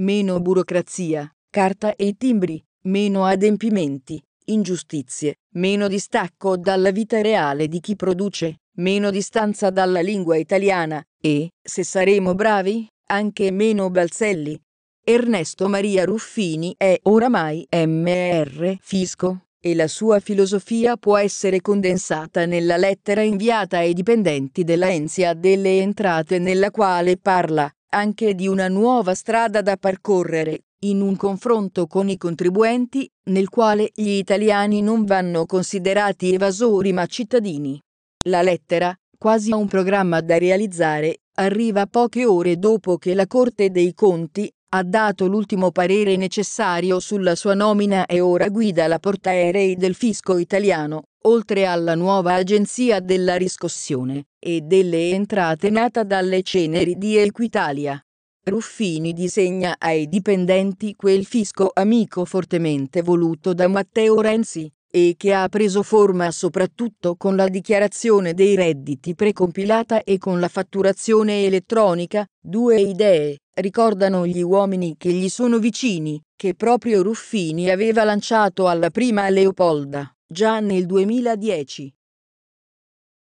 meno burocrazia, carta e timbri, meno adempimenti, ingiustizie, meno distacco dalla vita reale di chi produce, meno distanza dalla lingua italiana e, se saremo bravi, anche meno balzelli. Ernesto Maria Ruffini è oramai MR Fisco e la sua filosofia può essere condensata nella lettera inviata ai dipendenti della Enzia delle entrate nella quale parla anche di una nuova strada da percorrere, in un confronto con i contribuenti, nel quale gli italiani non vanno considerati evasori ma cittadini. La lettera, quasi un programma da realizzare, arriva poche ore dopo che la Corte dei Conti ha dato l'ultimo parere necessario sulla sua nomina e ora guida la portaerei del fisco italiano, oltre alla nuova agenzia della riscossione e delle entrate nata dalle ceneri di Equitalia. Ruffini disegna ai dipendenti quel fisco amico fortemente voluto da Matteo Renzi e che ha preso forma soprattutto con la dichiarazione dei redditi precompilata e con la fatturazione elettronica, due idee ricordano gli uomini che gli sono vicini, che proprio Ruffini aveva lanciato alla prima Leopolda, già nel 2010.